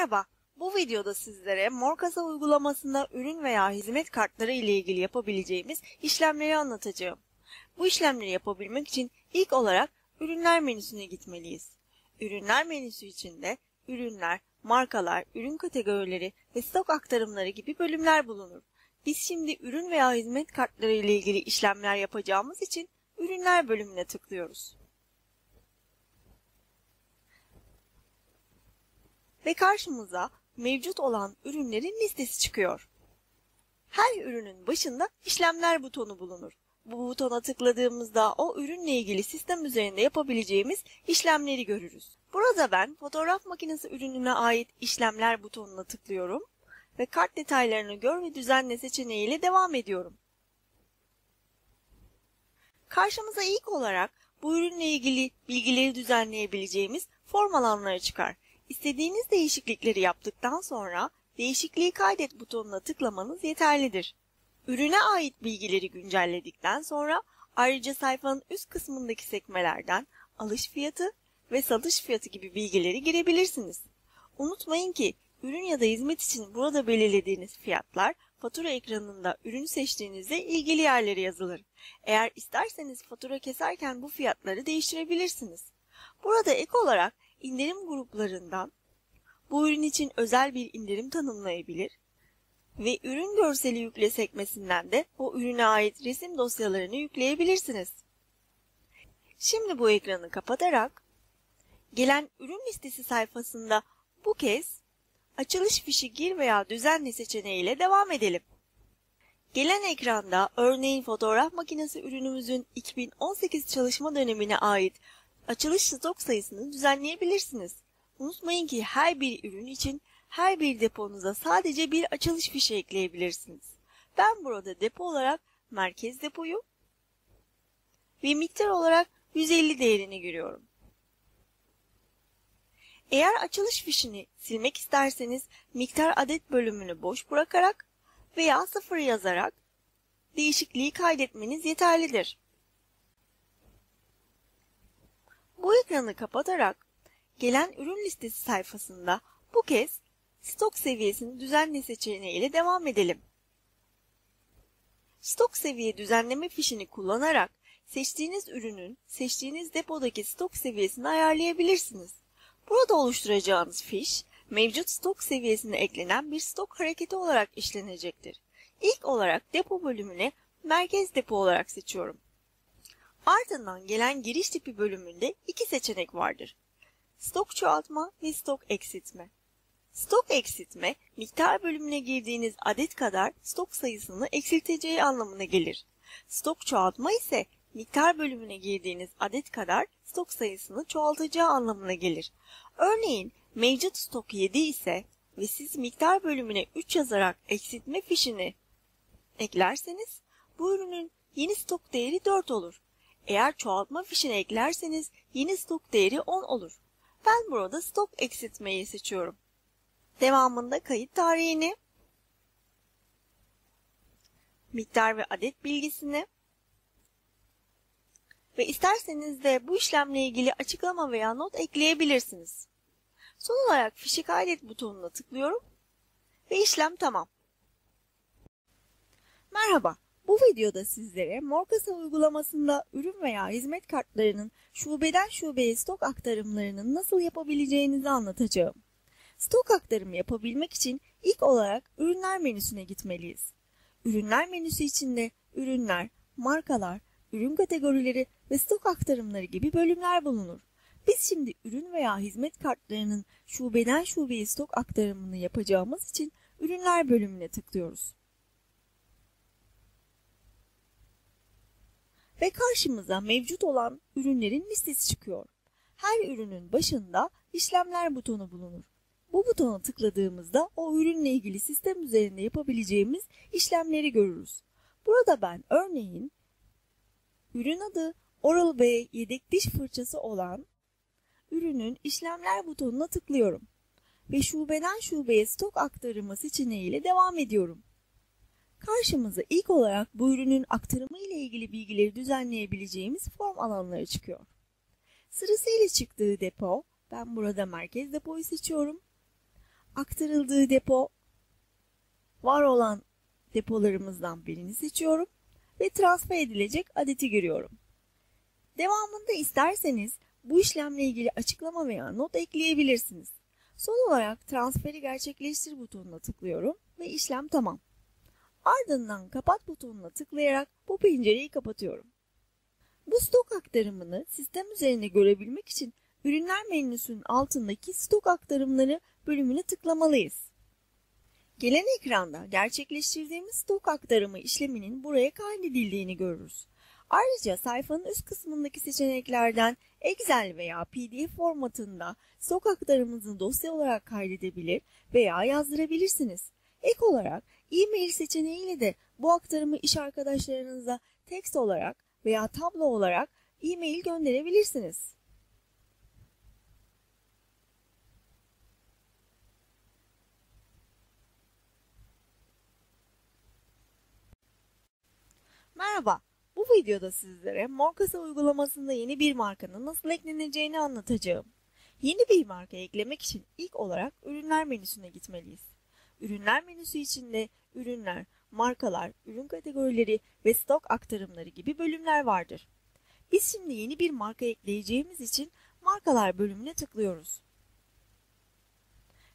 Merhaba, bu videoda sizlere Morkaza uygulamasında ürün veya hizmet kartları ile ilgili yapabileceğimiz işlemleri anlatacağım. Bu işlemleri yapabilmek için ilk olarak ürünler menüsüne gitmeliyiz. Ürünler menüsü içinde ürünler, markalar, ürün kategorileri ve stok aktarımları gibi bölümler bulunur. Biz şimdi ürün veya hizmet kartları ile ilgili işlemler yapacağımız için ürünler bölümüne tıklıyoruz. ve karşımıza mevcut olan ürünlerin listesi çıkıyor. Her ürünün başında işlemler butonu bulunur. Bu butona tıkladığımızda o ürünle ilgili sistem üzerinde yapabileceğimiz işlemleri görürüz. Burada ben fotoğraf makinesi ürününe ait işlemler butonuna tıklıyorum ve kart detaylarını gör ve düzenle seçeneğiyle devam ediyorum. Karşımıza ilk olarak bu ürünle ilgili bilgileri düzenleyebileceğimiz form alanları çıkar. İstediğiniz değişiklikleri yaptıktan sonra değişikliği kaydet butonuna tıklamanız yeterlidir. Ürüne ait bilgileri güncelledikten sonra ayrıca sayfanın üst kısmındaki sekmelerden alış fiyatı ve satış fiyatı gibi bilgileri girebilirsiniz. Unutmayın ki ürün ya da hizmet için burada belirlediğiniz fiyatlar fatura ekranında ürünü seçtiğinizde ilgili yerlere yazılır. Eğer isterseniz fatura keserken bu fiyatları değiştirebilirsiniz. Burada ek olarak indirim gruplarından bu ürün için özel bir indirim tanımlayabilir ve ürün görseli yükle sekmesinden de o ürüne ait resim dosyalarını yükleyebilirsiniz. Şimdi bu ekranı kapatarak gelen ürün listesi sayfasında bu kez açılış fişi gir veya düzenle seçeneğiyle devam edelim. Gelen ekranda örneğin fotoğraf makinesi ürünümüzün 2018 çalışma dönemine ait açılış stok sayısını düzenleyebilirsiniz. Unutmayın ki her bir ürün için her bir deponuza sadece bir açılış fişi ekleyebilirsiniz. Ben burada depo olarak merkez depoyu ve miktar olarak 150 değerini görüyorum. Eğer açılış fişini silmek isterseniz miktar adet bölümünü boş bırakarak veya sıfır yazarak değişikliği kaydetmeniz yeterlidir. Bu ekranı kapatarak gelen ürün listesi sayfasında bu kez stok seviyesini düzenle seçeneği ile devam edelim. Stok seviye düzenleme fişini kullanarak seçtiğiniz ürünün seçtiğiniz depodaki stok seviyesini ayarlayabilirsiniz. Burada oluşturacağınız fiş mevcut stok seviyesine eklenen bir stok hareketi olarak işlenecektir. İlk olarak depo bölümüne merkez depo olarak seçiyorum. Ardından gelen giriş tipi bölümünde iki seçenek vardır. Stok çoğaltma ve stok eksiltme. Stok eksiltme, miktar bölümüne girdiğiniz adet kadar stok sayısını eksilteceği anlamına gelir. Stok çoğaltma ise miktar bölümüne girdiğiniz adet kadar stok sayısını çoğaltacağı anlamına gelir. Örneğin mevcut stok 7 ise ve siz miktar bölümüne 3 yazarak eksiltme fişini eklerseniz bu ürünün yeni stok değeri 4 olur. Eğer çoğaltma fişine eklerseniz yeni stok değeri 10 olur. Ben burada stok eksiltmeyi seçiyorum. Devamında kayıt tarihini, miktar ve adet bilgisini ve isterseniz de bu işlemle ilgili açıklama veya not ekleyebilirsiniz. Son olarak fişi kaydet butonuna tıklıyorum ve işlem tamam. Merhaba, bu videoda sizlere Morkasa uygulamasında ürün veya hizmet kartlarının şubeden şubeye stok aktarımlarının nasıl yapabileceğinizi anlatacağım. Stok aktarımı yapabilmek için ilk olarak ürünler menüsüne gitmeliyiz. Ürünler menüsü içinde ürünler, markalar, ürün kategorileri ve stok aktarımları gibi bölümler bulunur. Biz şimdi ürün veya hizmet kartlarının şubeden şubeye stok aktarımını yapacağımız için ürünler bölümüne tıklıyoruz. ve karşımıza mevcut olan ürünlerin listesi çıkıyor. Her ürünün başında işlemler butonu bulunur. Bu butona tıkladığımızda o ürünle ilgili sistem üzerinde yapabileceğimiz işlemleri görürüz. Burada ben örneğin ürün adı Oral-B yedek diş fırçası olan ürünün işlemler butonuna tıklıyorum ve şubeden şubeye stok aktarımı seçeneğiyle devam ediyorum karşımıza ilk olarak bu ürünün aktarımı ile ilgili bilgileri düzenleyebileceğimiz form alanları çıkıyor. Sırasıyla çıktığı depo, ben burada merkez depoyu seçiyorum. Aktarıldığı depo, var olan depolarımızdan birini seçiyorum ve transfer edilecek adeti giriyorum. Devamında isterseniz bu işlemle ilgili açıklama veya not ekleyebilirsiniz. Son olarak transferi gerçekleştir butonuna tıklıyorum ve işlem tamam. Ardından kapat butonuna tıklayarak bu pencereyi kapatıyorum. Bu stok aktarımını sistem üzerinde görebilmek için ürünler menüsünün altındaki stok aktarımları bölümüne tıklamalıyız. Gelen ekranda gerçekleştirdiğimiz stok aktarımı işleminin buraya kaydedildiğini görürüz. Ayrıca sayfanın üst kısmındaki seçeneklerden Excel veya PDF formatında stok aktarımınızı dosya olarak kaydedebilir veya yazdırabilirsiniz. Ek olarak e-mail seçeneğiyle de bu aktarımı iş arkadaşlarınıza tekst olarak veya tablo olarak e-mail gönderebilirsiniz. Merhaba, bu videoda sizlere Morkasa uygulamasında yeni bir markanın nasıl ekleneceğini anlatacağım. Yeni bir marka eklemek için ilk olarak ürünler menüsüne gitmeliyiz. Ürünler menüsü içinde ürünler, markalar, ürün kategorileri ve stok aktarımları gibi bölümler vardır. Biz şimdi yeni bir marka ekleyeceğimiz için markalar bölümüne tıklıyoruz.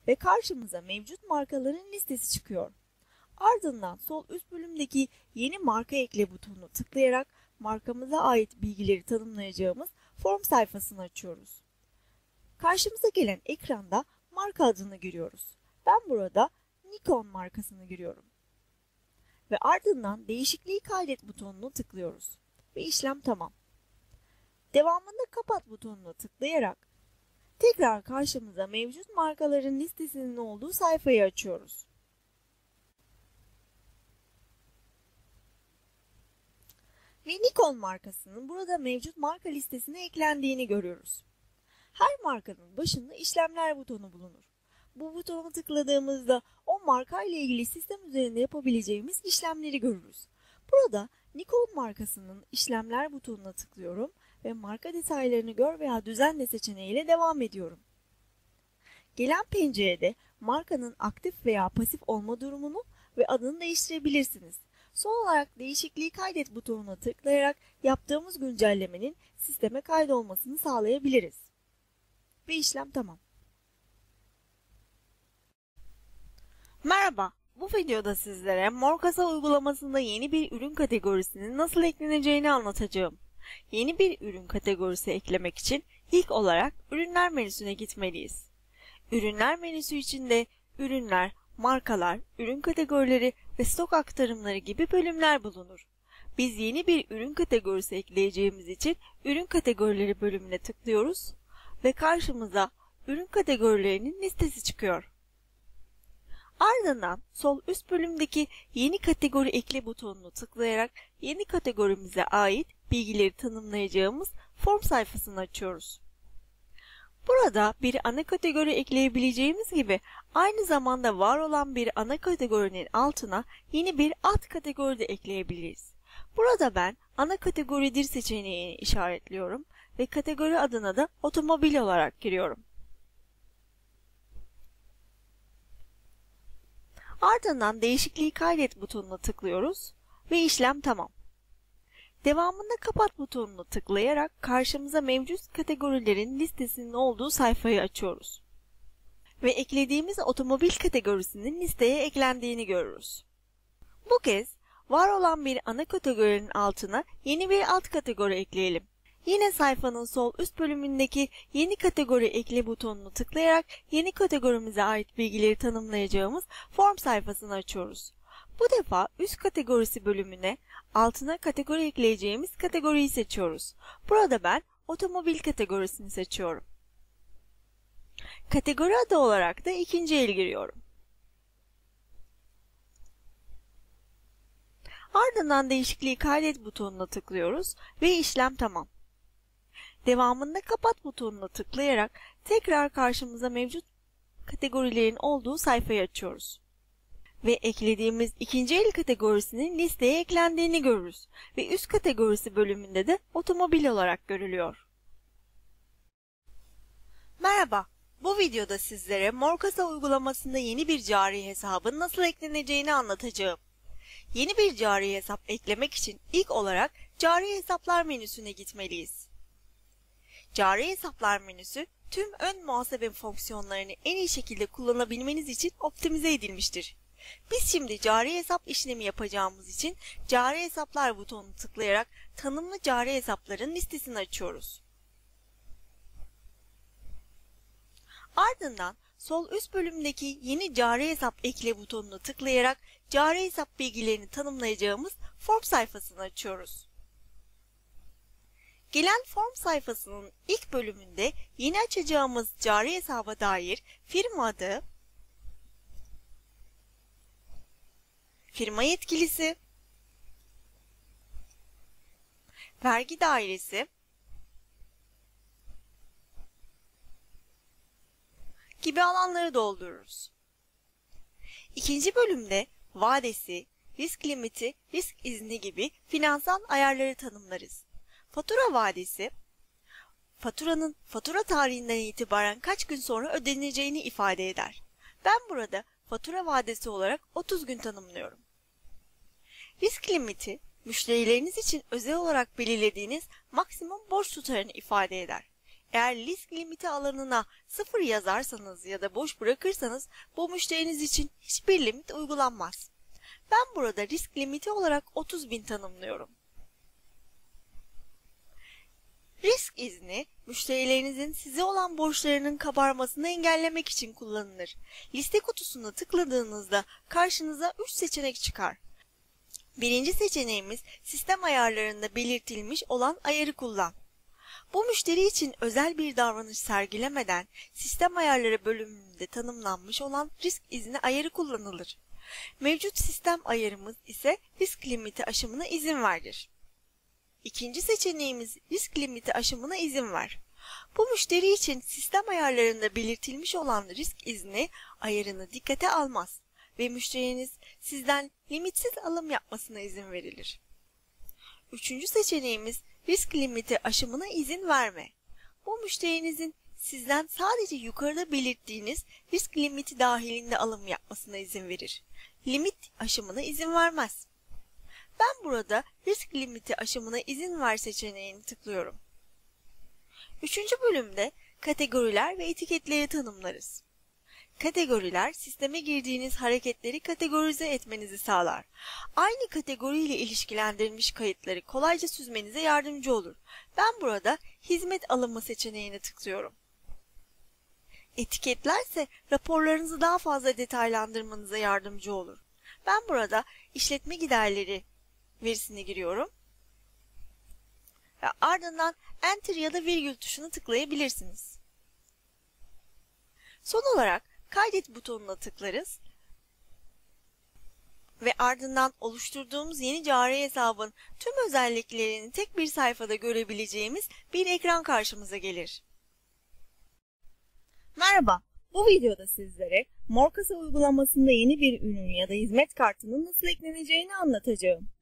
Ve karşımıza mevcut markaların listesi çıkıyor. Ardından sol üst bölümdeki yeni marka ekle butonunu tıklayarak markamıza ait bilgileri tanımlayacağımız form sayfasını açıyoruz. Karşımıza gelen ekranda marka adını giriyoruz. Ben burada Nikon markasını giriyorum. Ve ardından değişikliği kaydet butonunu tıklıyoruz. Ve işlem tamam. Devamında kapat butonuna tıklayarak tekrar karşımıza mevcut markaların listesinin olduğu sayfayı açıyoruz. Ve Nikon markasının burada mevcut marka listesine eklendiğini görüyoruz. Her markanın başında işlemler butonu bulunur bu butona tıkladığımızda o marka ile ilgili sistem üzerinde yapabileceğimiz işlemleri görürüz. Burada Nikon markasının işlemler butonuna tıklıyorum ve marka detaylarını gör veya düzenle seçeneğiyle devam ediyorum. Gelen pencerede markanın aktif veya pasif olma durumunu ve adını değiştirebilirsiniz. Son olarak değişikliği kaydet butonuna tıklayarak yaptığımız güncellemenin sisteme kaydolmasını sağlayabiliriz. Ve işlem tamam. Merhaba, bu videoda sizlere Morkasa uygulamasında yeni bir ürün kategorisinin nasıl ekleneceğini anlatacağım. Yeni bir ürün kategorisi eklemek için ilk olarak ürünler menüsüne gitmeliyiz. Ürünler menüsü içinde ürünler, markalar, ürün kategorileri ve stok aktarımları gibi bölümler bulunur. Biz yeni bir ürün kategorisi ekleyeceğimiz için ürün kategorileri bölümüne tıklıyoruz ve karşımıza ürün kategorilerinin listesi çıkıyor. Ardından sol üst bölümdeki yeni kategori ekle butonunu tıklayarak yeni kategorimize ait bilgileri tanımlayacağımız form sayfasını açıyoruz. Burada bir ana kategori ekleyebileceğimiz gibi aynı zamanda var olan bir ana kategorinin altına yeni bir alt kategori de ekleyebiliriz. Burada ben ana kategoridir seçeneğini işaretliyorum ve kategori adına da otomobil olarak giriyorum. Ardından değişikliği kaydet butonuna tıklıyoruz ve işlem tamam. Devamında kapat butonuna tıklayarak karşımıza mevcut kategorilerin listesinin olduğu sayfayı açıyoruz. Ve eklediğimiz otomobil kategorisinin listeye eklendiğini görürüz. Bu kez var olan bir ana kategorinin altına yeni bir alt kategori ekleyelim. Yine sayfanın sol üst bölümündeki yeni kategori ekle butonunu tıklayarak yeni kategorimize ait bilgileri tanımlayacağımız form sayfasını açıyoruz. Bu defa üst kategorisi bölümüne altına kategori ekleyeceğimiz kategoriyi seçiyoruz. Burada ben otomobil kategorisini seçiyorum. Kategori adı olarak da ikinci el giriyorum. Ardından değişikliği kaydet butonuna tıklıyoruz ve işlem tamam. Devamında kapat butonuna tıklayarak tekrar karşımıza mevcut kategorilerin olduğu sayfayı açıyoruz. Ve eklediğimiz ikinci el kategorisinin listeye eklendiğini görürüz ve üst kategorisi bölümünde de otomobil olarak görülüyor. Merhaba, bu videoda sizlere Morkasa uygulamasında yeni bir cari hesabın nasıl ekleneceğini anlatacağım. Yeni bir cari hesap eklemek için ilk olarak cari hesaplar menüsüne gitmeliyiz. Cari hesaplar menüsü tüm ön muhasebe fonksiyonlarını en iyi şekilde kullanabilmeniz için optimize edilmiştir. Biz şimdi cari hesap işlemi yapacağımız için cari hesaplar butonunu tıklayarak tanımlı cari hesapların listesini açıyoruz. Ardından sol üst bölümdeki yeni cari hesap ekle butonunu tıklayarak cari hesap bilgilerini tanımlayacağımız form sayfasını açıyoruz. Gelen form sayfasının ilk bölümünde yeni açacağımız cari hesaba dair firma adı, firma yetkilisi, vergi dairesi gibi alanları doldururuz. İkinci bölümde vadesi, risk limiti, risk izni gibi finansal ayarları tanımlarız. Fatura vadesi faturanın fatura tarihinden itibaren kaç gün sonra ödeneceğini ifade eder. Ben burada fatura vadesi olarak 30 gün tanımlıyorum. Risk limiti müşterileriniz için özel olarak belirlediğiniz maksimum borç tutarını ifade eder. Eğer risk limiti alanına sıfır yazarsanız ya da boş bırakırsanız bu müşteriniz için hiçbir limit uygulanmaz. Ben burada risk limiti olarak 30 bin tanımlıyorum. Risk izni, müşterilerinizin size olan borçlarının kabarmasını engellemek için kullanılır. Liste kutusuna tıkladığınızda karşınıza 3 seçenek çıkar. Birinci seçeneğimiz sistem ayarlarında belirtilmiş olan ayarı kullan. Bu müşteri için özel bir davranış sergilemeden sistem ayarları bölümünde tanımlanmış olan risk izni ayarı kullanılır. Mevcut sistem ayarımız ise risk limiti aşımına izin verir. İkinci seçeneğimiz risk limiti aşımına izin ver. Bu müşteri için sistem ayarlarında belirtilmiş olan risk izni ayarını dikkate almaz ve müşteriniz sizden limitsiz alım yapmasına izin verilir. Üçüncü seçeneğimiz risk limiti aşımına izin verme. Bu müşterinizin sizden sadece yukarıda belirttiğiniz risk limiti dahilinde alım yapmasına izin verir. Limit aşımına izin vermez. Ben burada risk limiti aşımına izin ver seçeneğini tıklıyorum. Üçüncü bölümde kategoriler ve etiketleri tanımlarız. Kategoriler sisteme girdiğiniz hareketleri kategorize etmenizi sağlar. Aynı kategoriyle ilişkilendirilmiş kayıtları kolayca süzmenize yardımcı olur. Ben burada hizmet alımı seçeneğini tıklıyorum. Etiketlerse raporlarınızı daha fazla detaylandırmanıza yardımcı olur. Ben burada işletme giderleri verisini giriyorum. Ve ardından Enter ya da virgül tuşuna tıklayabilirsiniz. Son olarak kaydet butonuna tıklarız ve ardından oluşturduğumuz yeni cari hesabın tüm özelliklerini tek bir sayfada görebileceğimiz bir ekran karşımıza gelir. Merhaba, bu videoda sizlere Morkasa uygulamasında yeni bir ürün ya da hizmet kartının nasıl ekleneceğini anlatacağım.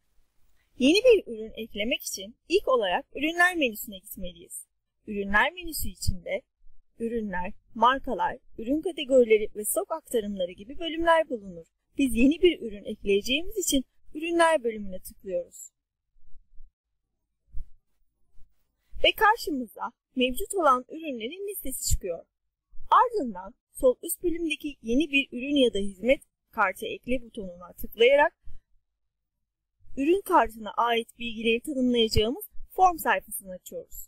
Yeni bir ürün eklemek için ilk olarak ürünler menüsüne gitmeliyiz. Ürünler menüsü içinde ürünler, markalar, ürün kategorileri ve stok aktarımları gibi bölümler bulunur. Biz yeni bir ürün ekleyeceğimiz için ürünler bölümüne tıklıyoruz. Ve karşımıza mevcut olan ürünlerin listesi çıkıyor. Ardından sol üst bölümdeki yeni bir ürün ya da hizmet kartı ekle butonuna tıklayarak ürün kartına ait bilgileri tanımlayacağımız form sayfasını açıyoruz.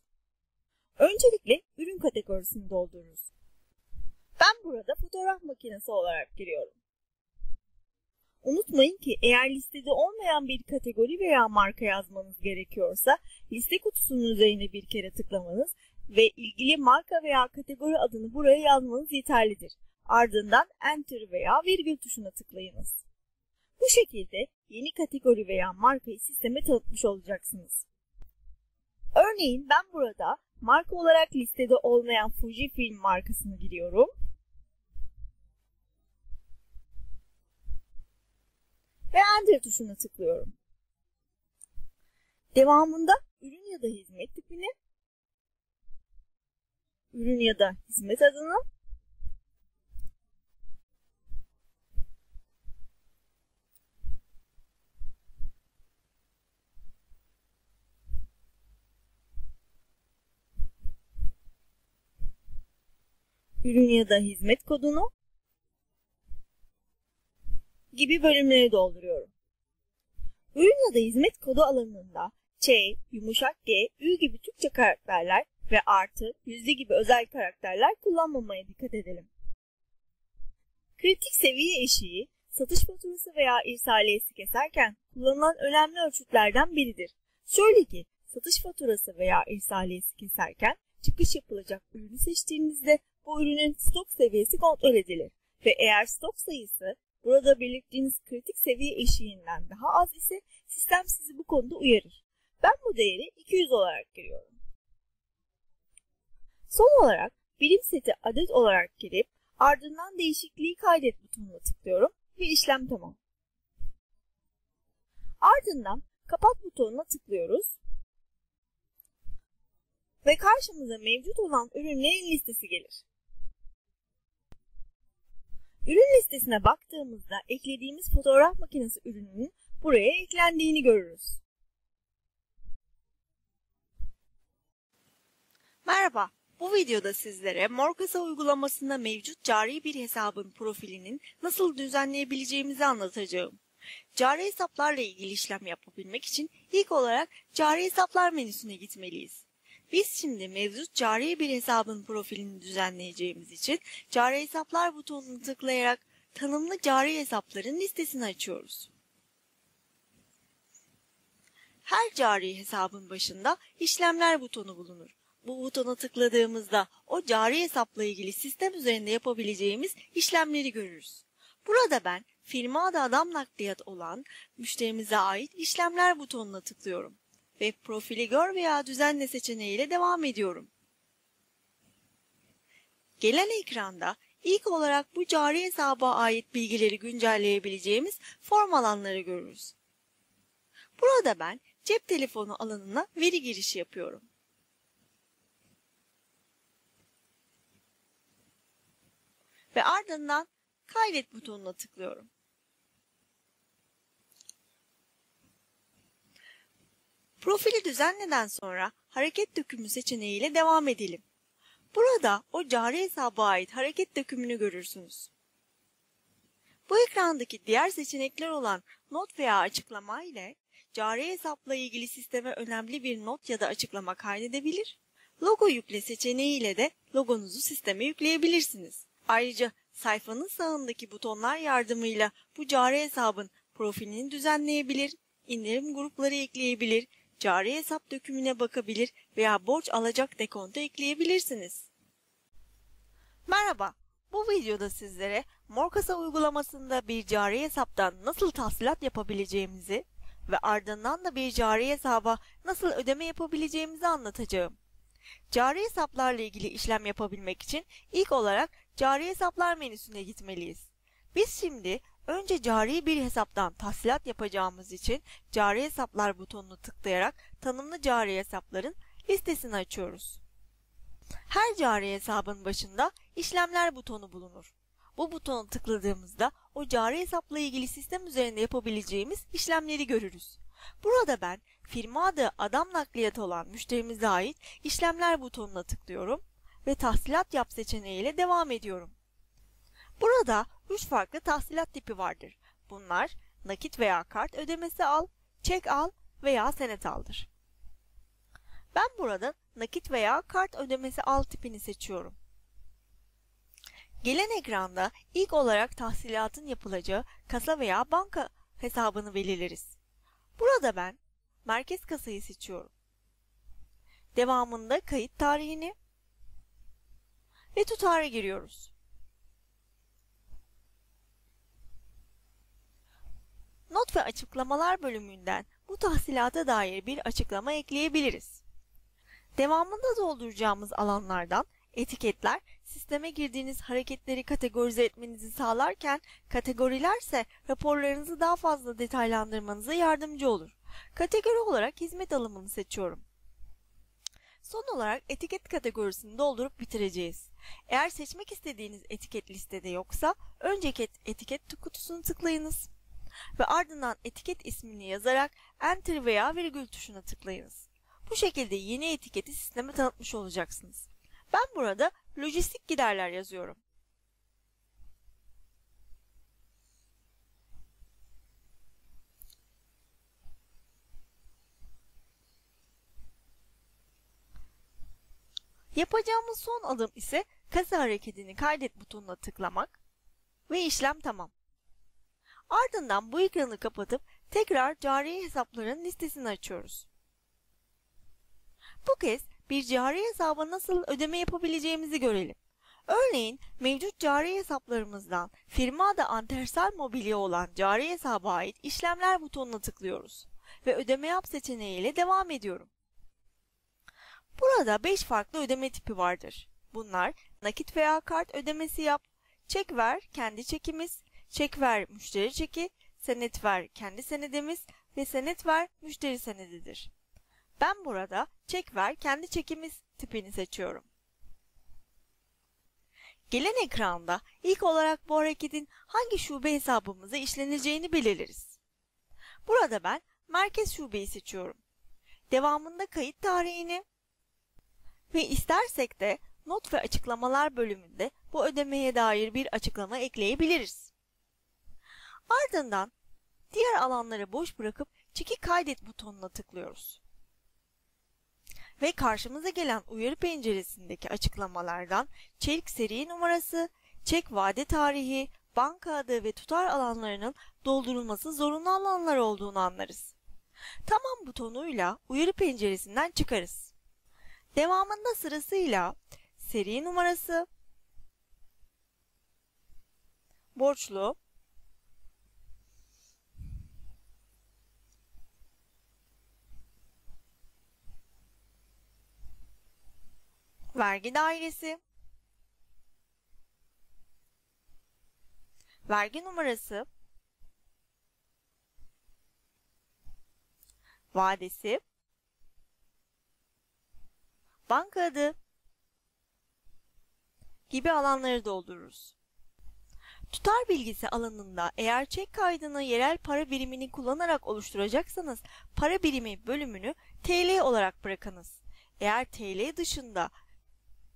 Öncelikle ürün kategorisini doldururuz. Ben burada fotoğraf makinesi olarak giriyorum. Unutmayın ki eğer listede olmayan bir kategori veya marka yazmanız gerekiyorsa liste kutusunun üzerine bir kere tıklamanız ve ilgili marka veya kategori adını buraya yazmanız yeterlidir. Ardından Enter veya virgül tuşuna tıklayınız. Bu şekilde yeni kategori veya markayı sisteme tanıtmış olacaksınız. Örneğin ben burada marka olarak listede olmayan Fujifilm markasını giriyorum. Ve Enter tuşuna tıklıyorum. Devamında ürün ya da hizmet tipini, ürün ya da hizmet adını ürün ya da hizmet kodunu gibi bölümleri dolduruyorum. Ürün ya da hizmet kodu alanında Ç, yumuşak G, Ü gibi Türkçe karakterler ve artı, yüzlü gibi özel karakterler kullanmamaya dikkat edelim. Kritik seviye eşiği, satış faturası veya irsaliyesi keserken kullanılan önemli ölçütlerden biridir. Şöyle ki, satış faturası veya irsaliyesi keserken çıkış yapılacak ürünü seçtiğinizde bu ürünün stok seviyesi kontrol edilir ve eğer stok sayısı burada belirttiğiniz kritik seviye eşiğinden daha az ise sistem sizi bu konuda uyarır. Ben bu değeri 200 olarak giriyorum. Son olarak birim seti adet olarak girip ardından değişikliği kaydet butonuna tıklıyorum ve işlem tamam. Ardından kapat butonuna tıklıyoruz. Ve karşımıza mevcut olan ürünlerin listesi gelir. Ürün listesine baktığımızda eklediğimiz fotoğraf makinesi ürününün buraya eklendiğini görürüz. Merhaba, bu videoda sizlere Morkasa uygulamasında mevcut cari bir hesabın profilinin nasıl düzenleyebileceğimizi anlatacağım. Cari hesaplarla ilgili işlem yapabilmek için ilk olarak cari hesaplar menüsüne gitmeliyiz. Biz şimdi mevcut cari bir hesabın profilini düzenleyeceğimiz için cari hesaplar butonunu tıklayarak tanımlı cari hesapların listesini açıyoruz. Her cari hesabın başında işlemler butonu bulunur. Bu butona tıkladığımızda o cari hesapla ilgili sistem üzerinde yapabileceğimiz işlemleri görürüz. Burada ben firma adı adam nakliyat olan müşterimize ait işlemler butonuna tıklıyorum ve profili gör veya düzenle seçeneğiyle devam ediyorum. Gelen ekranda ilk olarak bu cari hesaba ait bilgileri güncelleyebileceğimiz form alanları görürüz. Burada ben cep telefonu alanına veri girişi yapıyorum. Ve ardından kaydet butonuna tıklıyorum. Profili düzenleden sonra hareket dökümü seçeneğiyle devam edelim. Burada o cari hesaba ait hareket dökümünü görürsünüz. Bu ekrandaki diğer seçenekler olan not veya açıklama ile cari hesapla ilgili sisteme önemli bir not ya da açıklama kaydedebilir, logo yükle seçeneği ile de logonuzu sisteme yükleyebilirsiniz. Ayrıca sayfanın sağındaki butonlar yardımıyla bu cari hesabın profilini düzenleyebilir, indirim grupları ekleyebilir cari hesap dökümüne bakabilir veya borç alacak dekontu ekleyebilirsiniz. Merhaba, bu videoda sizlere Morkasa uygulamasında bir cari hesaptan nasıl tahsilat yapabileceğimizi ve ardından da bir cari hesaba nasıl ödeme yapabileceğimizi anlatacağım. Cari hesaplarla ilgili işlem yapabilmek için ilk olarak cari hesaplar menüsüne gitmeliyiz. Biz şimdi Önce cari bir hesaptan tahsilat yapacağımız için cari hesaplar butonunu tıklayarak tanımlı cari hesapların listesini açıyoruz. Her cari hesabın başında işlemler butonu bulunur. Bu butonu tıkladığımızda o cari hesapla ilgili sistem üzerinde yapabileceğimiz işlemleri görürüz. Burada ben firma adı adam nakliyatı olan müşterimize ait işlemler butonuna tıklıyorum ve tahsilat yap seçeneğiyle devam ediyorum. Burada 3 farklı tahsilat tipi vardır. Bunlar nakit veya kart ödemesi al, çek al veya senet aldır. Ben burada nakit veya kart ödemesi al tipini seçiyorum. Gelen ekranda ilk olarak tahsilatın yapılacağı kasa veya banka hesabını belirleriz. Burada ben merkez kasayı seçiyorum. Devamında kayıt tarihini ve tutarı giriyoruz. Not ve açıklamalar bölümünden bu tahsilata dair bir açıklama ekleyebiliriz. Devamında dolduracağımız alanlardan etiketler sisteme girdiğiniz hareketleri kategorize etmenizi sağlarken kategorilerse raporlarınızı daha fazla detaylandırmanıza yardımcı olur. Kategori olarak hizmet alımını seçiyorum. Son olarak etiket kategorisini doldurup bitireceğiz. Eğer seçmek istediğiniz etiket listede yoksa önceki etiket kutusunu tıklayınız ve ardından etiket ismini yazarak Enter veya virgül tuşuna tıklayınız. Bu şekilde yeni etiketi sisteme tanıtmış olacaksınız. Ben burada lojistik giderler yazıyorum. Yapacağımız son adım ise kasa hareketini kaydet butonuna tıklamak ve işlem tamam. Ardından bu ekranı kapatıp tekrar cari hesapların listesini açıyoruz. Bu kez bir cari hesaba nasıl ödeme yapabileceğimizi görelim. Örneğin mevcut cari hesaplarımızdan firma da Antersal Mobilya olan cari hesaba ait işlemler butonuna tıklıyoruz ve ödeme yap seçeneğiyle devam ediyorum. Burada 5 farklı ödeme tipi vardır. Bunlar nakit veya kart ödemesi yap, çek ver, kendi çekimiz, Çek ver müşteri çeki, senet ver kendi senedimiz ve senet ver müşteri senedidir. Ben burada çek ver kendi çekimiz tipini seçiyorum. Gelen ekranda ilk olarak bu hareketin hangi şube hesabımıza işleneceğini belirleriz. Burada ben merkez şubeyi seçiyorum. Devamında kayıt tarihini ve istersek de not ve açıklamalar bölümünde bu ödemeye dair bir açıklama ekleyebiliriz. Ardından diğer alanları boş bırakıp çeki kaydet butonuna tıklıyoruz. Ve karşımıza gelen uyarı penceresindeki açıklamalardan Çek seri numarası, çek vade tarihi, banka adı ve tutar alanlarının doldurulması zorunlu alanlar olduğunu anlarız. Tamam butonuyla uyarı penceresinden çıkarız. Devamında sırasıyla seri numarası, borçlu, vergi dairesi, vergi numarası, vadesi, banka adı gibi alanları doldururuz. Tutar bilgisi alanında eğer çek kaydını yerel para birimini kullanarak oluşturacaksanız para birimi bölümünü TL olarak bırakınız. Eğer TL dışında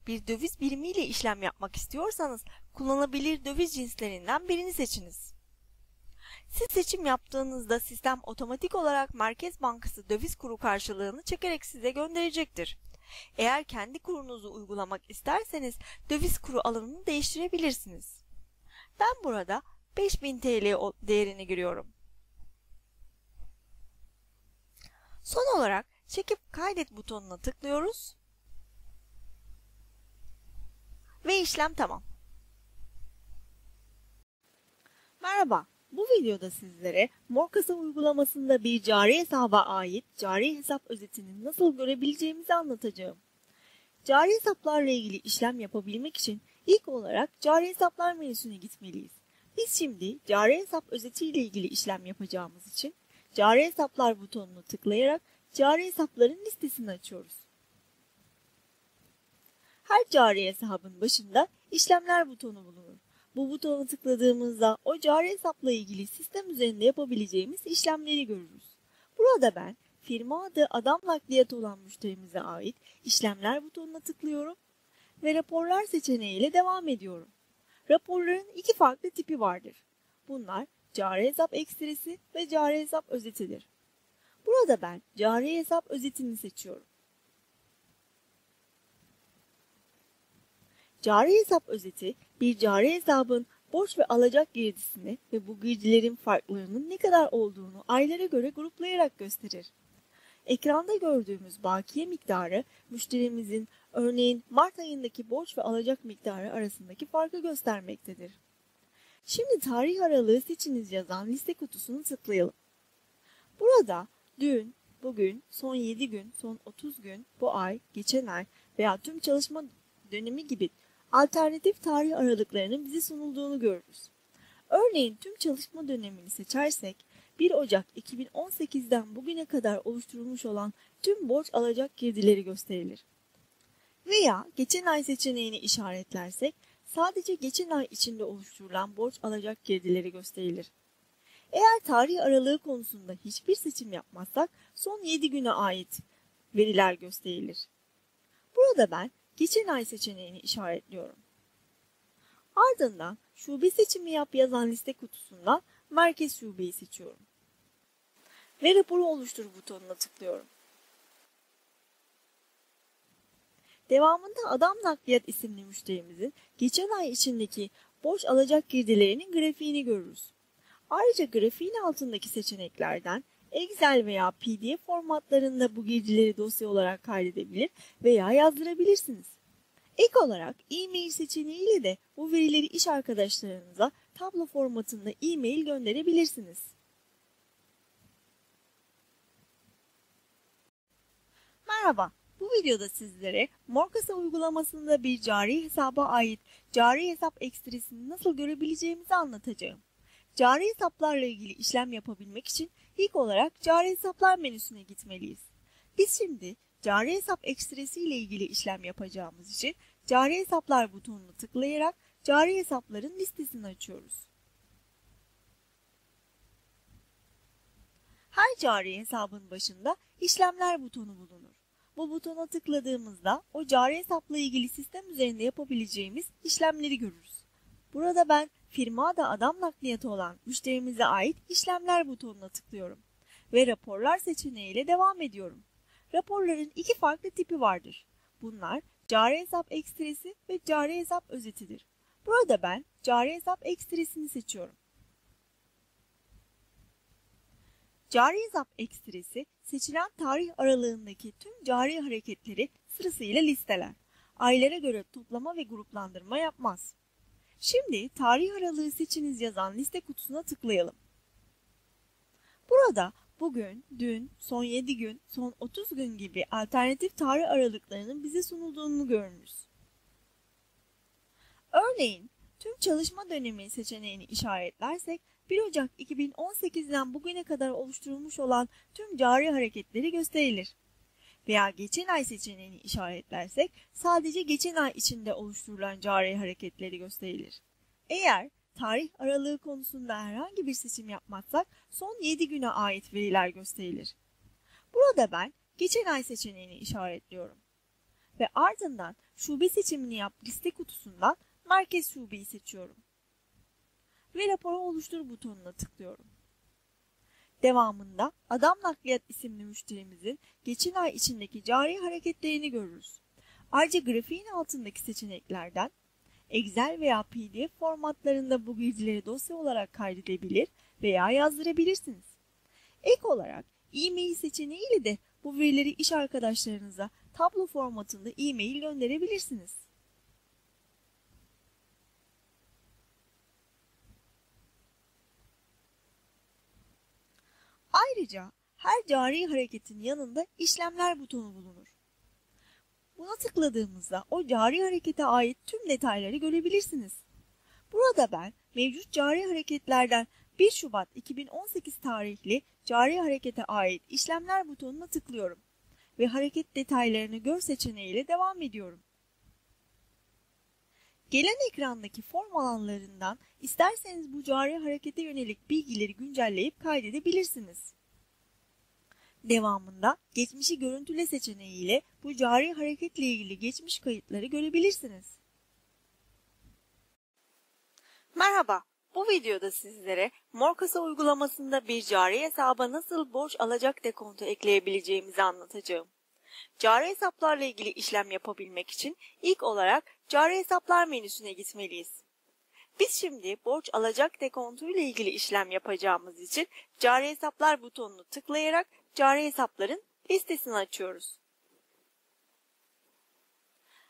bir döviz birimiyle işlem yapmak istiyorsanız kullanılabilir döviz cinslerinden birini seçiniz. Siz seçim yaptığınızda sistem otomatik olarak Merkez Bankası döviz kuru karşılığını çekerek size gönderecektir. Eğer kendi kurunuzu uygulamak isterseniz döviz kuru alanını değiştirebilirsiniz. Ben burada 5000 TL değerini giriyorum. Son olarak çekip kaydet butonuna tıklıyoruz İşlem tamam. Merhaba. Bu videoda sizlere Morkasa uygulamasında bir cari hesaba ait cari hesap özetini nasıl görebileceğimizi anlatacağım. Cari hesaplarla ilgili işlem yapabilmek için ilk olarak cari hesaplar menüsüne gitmeliyiz. Biz şimdi cari hesap özeti ile ilgili işlem yapacağımız için cari hesaplar butonunu tıklayarak cari hesapların listesini açıyoruz her cari hesabın başında işlemler butonu bulunur. Bu butona tıkladığımızda o cari hesapla ilgili sistem üzerinde yapabileceğimiz işlemleri görürüz. Burada ben firma adı adam nakliyat olan müşterimize ait işlemler butonuna tıklıyorum ve raporlar seçeneği ile devam ediyorum. Raporların iki farklı tipi vardır. Bunlar cari hesap ekstresi ve cari hesap özetidir. Burada ben cari hesap özetini seçiyorum. Cari hesap özeti bir cari hesabın borç ve alacak girdisini ve bu girdilerin farklılığının ne kadar olduğunu aylara göre gruplayarak gösterir. Ekranda gördüğümüz bakiye miktarı müşterimizin örneğin Mart ayındaki borç ve alacak miktarı arasındaki farkı göstermektedir. Şimdi tarih aralığı seçiniz yazan liste kutusunu tıklayalım. Burada dün, bugün, son 7 gün, son 30 gün, bu ay, geçen ay veya tüm çalışma dönemi gibi alternatif tarih aralıklarının bize sunulduğunu görürüz. Örneğin tüm çalışma dönemini seçersek 1 Ocak 2018'den bugüne kadar oluşturulmuş olan tüm borç alacak girdileri gösterilir. Veya geçen ay seçeneğini işaretlersek sadece geçen ay içinde oluşturulan borç alacak girdileri gösterilir. Eğer tarih aralığı konusunda hiçbir seçim yapmazsak son 7 güne ait veriler gösterilir. Burada ben geçen ay seçeneğini işaretliyorum. Ardından şube seçimi yap yazan liste kutusunda merkez şubeyi seçiyorum. Ve raporu oluştur butonuna tıklıyorum. Devamında Adam Nakliyat isimli müşterimizin geçen ay içindeki borç alacak girdilerinin grafiğini görürüz. Ayrıca grafiğin altındaki seçeneklerden Excel veya PDF formatlarında bu girdileri dosya olarak kaydedebilir veya yazdırabilirsiniz. Ek olarak e-mail seçeneğiyle de bu verileri iş arkadaşlarınıza tablo formatında e-mail gönderebilirsiniz. Merhaba, bu videoda sizlere Morkasa uygulamasında bir cari hesaba ait cari hesap ekstresini nasıl görebileceğimizi anlatacağım. Cari hesaplarla ilgili işlem yapabilmek için İlk olarak cari hesaplar menüsüne gitmeliyiz. Biz şimdi cari hesap ekstresi ile ilgili işlem yapacağımız için cari hesaplar butonunu tıklayarak cari hesapların listesini açıyoruz. Her cari hesabın başında işlemler butonu bulunur. Bu butona tıkladığımızda o cari hesapla ilgili sistem üzerinde yapabileceğimiz işlemleri görürüz. Burada ben Firma da adam nakliyatı olan müşterimize ait işlemler butonuna tıklıyorum ve raporlar seçeneğiyle devam ediyorum. Raporların iki farklı tipi vardır. Bunlar cari hesap ekstresi ve cari hesap özetidir. Burada ben cari hesap ekstresini seçiyorum. Cari hesap ekstresi seçilen tarih aralığındaki tüm cari hareketleri sırasıyla listeler. Aylara göre toplama ve gruplandırma yapmaz. Şimdi tarih aralığı seçiniz yazan liste kutusuna tıklayalım. Burada bugün, dün, son 7 gün, son 30 gün gibi alternatif tarih aralıklarının bize sunulduğunu görürüz. Örneğin tüm çalışma dönemi seçeneğini işaretlersek 1 Ocak 2018'den bugüne kadar oluşturulmuş olan tüm cari hareketleri gösterilir veya geçen ay seçeneğini işaretlersek sadece geçen ay içinde oluşturulan cari hareketleri gösterilir. Eğer tarih aralığı konusunda herhangi bir seçim yapmazsak son 7 güne ait veriler gösterilir. Burada ben geçen ay seçeneğini işaretliyorum. Ve ardından şube seçimini yap liste kutusundan merkez şubeyi seçiyorum. Ve raporu oluştur butonuna tıklıyorum. Devamında Adam Nakliyat isimli müşterimizin geçen ay içindeki cari hareketlerini görürüz. Ayrıca grafiğin altındaki seçeneklerden Excel veya PDF formatlarında bu bilgileri dosya olarak kaydedebilir veya yazdırabilirsiniz. Ek olarak e-mail seçeneğiyle de bu verileri iş arkadaşlarınıza tablo formatında e-mail gönderebilirsiniz. Ayrıca her cari hareketin yanında işlemler butonu bulunur. Buna tıkladığımızda o cari harekete ait tüm detayları görebilirsiniz. Burada ben mevcut cari hareketlerden 1 Şubat 2018 tarihli cari harekete ait işlemler butonuna tıklıyorum ve hareket detaylarını gör seçeneğiyle devam ediyorum. Gelen ekrandaki form alanlarından isterseniz bu cari harekete yönelik bilgileri güncelleyip kaydedebilirsiniz. Devamında geçmişi görüntüle seçeneğiyle bu cari hareketle ilgili geçmiş kayıtları görebilirsiniz. Merhaba, bu videoda sizlere Morkasa uygulamasında bir cari hesaba nasıl borç alacak dekontu ekleyebileceğimizi anlatacağım. Cari hesaplarla ilgili işlem yapabilmek için ilk olarak Cari hesaplar menüsüne gitmeliyiz. Biz şimdi borç alacak dekontu ile ilgili işlem yapacağımız için cari hesaplar butonunu tıklayarak cari hesapların listesini açıyoruz.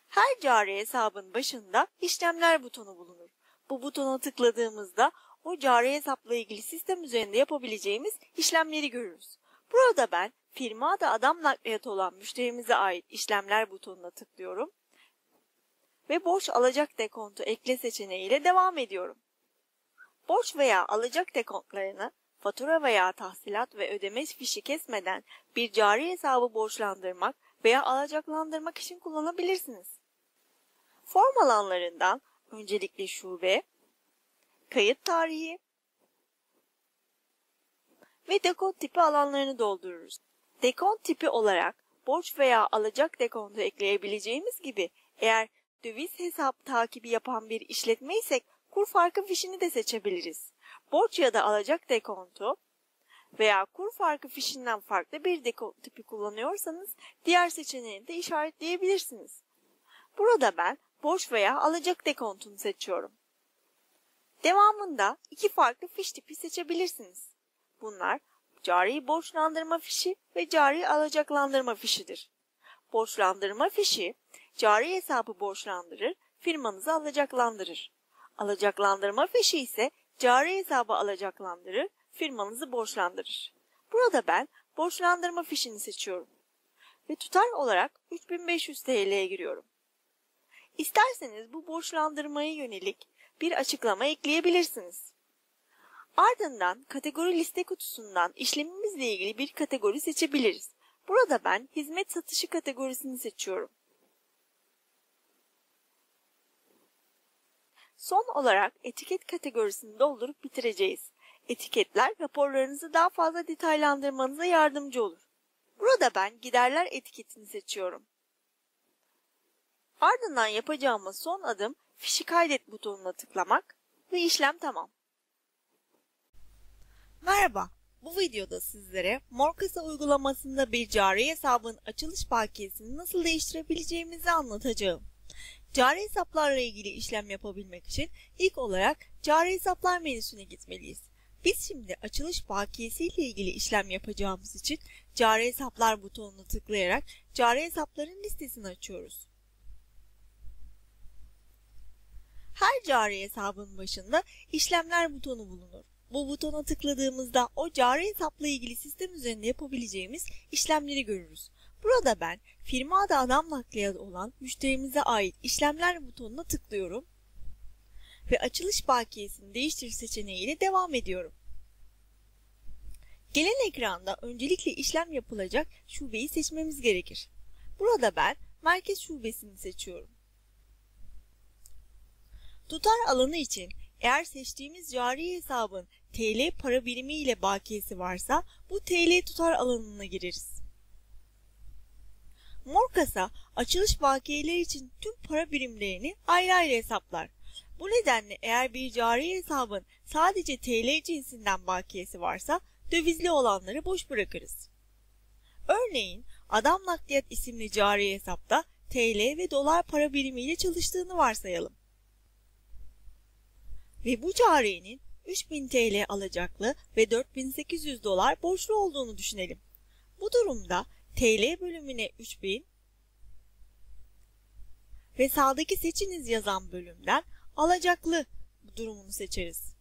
Her cari hesabın başında işlemler butonu bulunur. Bu butona tıkladığımızda o cari hesapla ilgili sistem üzerinde yapabileceğimiz işlemleri görürüz. Burada ben firma da adam nakliyatı olan müşterimize ait işlemler butonuna tıklıyorum ve borç alacak dekontu ekle seçeneğiyle devam ediyorum. Borç veya alacak dekontlarını fatura veya tahsilat ve ödeme fişi kesmeden bir cari hesabı borçlandırmak veya alacaklandırmak için kullanabilirsiniz. Form alanlarından öncelikle şube, kayıt tarihi ve dekont tipi alanlarını doldururuz. Dekont tipi olarak borç veya alacak dekontu ekleyebileceğimiz gibi eğer döviz hesap takibi yapan bir işletme isek kur farkı fişini de seçebiliriz. Borç ya da alacak dekontu veya kur farkı fişinden farklı bir dekont tipi kullanıyorsanız diğer seçeneğini de işaretleyebilirsiniz. Burada ben borç veya alacak dekontunu seçiyorum. Devamında iki farklı fiş tipi seçebilirsiniz. Bunlar cari borçlandırma fişi ve cari alacaklandırma fişidir. Borçlandırma fişi cari hesabı borçlandırır, firmanızı alacaklandırır. Alacaklandırma feşi ise cari hesabı alacaklandırır, firmanızı borçlandırır. Burada ben borçlandırma fişini seçiyorum ve tutar olarak 3500 TL'ye giriyorum. İsterseniz bu borçlandırmaya yönelik bir açıklama ekleyebilirsiniz. Ardından kategori liste kutusundan işlemimizle ilgili bir kategori seçebiliriz. Burada ben hizmet satışı kategorisini seçiyorum. Son olarak etiket kategorisini doldurup bitireceğiz. Etiketler raporlarınızı daha fazla detaylandırmanıza yardımcı olur. Burada ben giderler etiketini seçiyorum. Ardından yapacağımız son adım fişi kaydet butonuna tıklamak ve işlem tamam. Merhaba, bu videoda sizlere Morkasa uygulamasında bir cari hesabın açılış bakiyesini nasıl değiştirebileceğimizi anlatacağım. Cari hesaplarla ilgili işlem yapabilmek için ilk olarak cari hesaplar menüsüne gitmeliyiz. Biz şimdi açılış bakiyesi ile ilgili işlem yapacağımız için cari hesaplar butonuna tıklayarak cari hesapların listesini açıyoruz. Her cari hesabın başında işlemler butonu bulunur. Bu butona tıkladığımızda o cari hesapla ilgili sistem üzerinde yapabileceğimiz işlemleri görürüz. Burada ben firma adı adam nakliyatı olan müşterimize ait işlemler butonuna tıklıyorum ve açılış bakiyesini değiştir seçeneği ile devam ediyorum. Gelen ekranda öncelikle işlem yapılacak şubeyi seçmemiz gerekir. Burada ben merkez şubesini seçiyorum. Tutar alanı için eğer seçtiğimiz cari hesabın TL para birimi ile bakiyesi varsa bu TL tutar alanına gireriz. Morkasa açılış bakiyeleri için tüm para birimlerini ayrı ayrı hesaplar. Bu nedenle eğer bir cari hesabın sadece TL cinsinden bakiyesi varsa dövizli olanları boş bırakırız. Örneğin adam nakliyat isimli cari hesapta TL ve dolar para birimiyle çalıştığını varsayalım. Ve bu carinin 3000 TL alacaklı ve 4800 dolar borçlu olduğunu düşünelim. Bu durumda TL bölümüne 3000 ve sağdaki seçiniz yazan bölümden alacaklı durumunu seçeriz.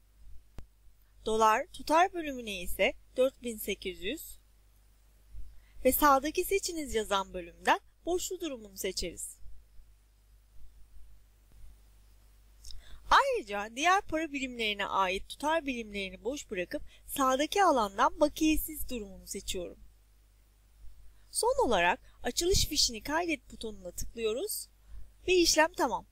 Dolar tutar bölümüne ise 4800 ve sağdaki seçiniz yazan bölümden boşlu durumunu seçeriz. Ayrıca diğer para birimlerine ait tutar birimlerini boş bırakıp sağdaki alandan bakiyesiz durumunu seçiyorum. Son olarak açılış fişini kaydet butonuna tıklıyoruz ve işlem tamam.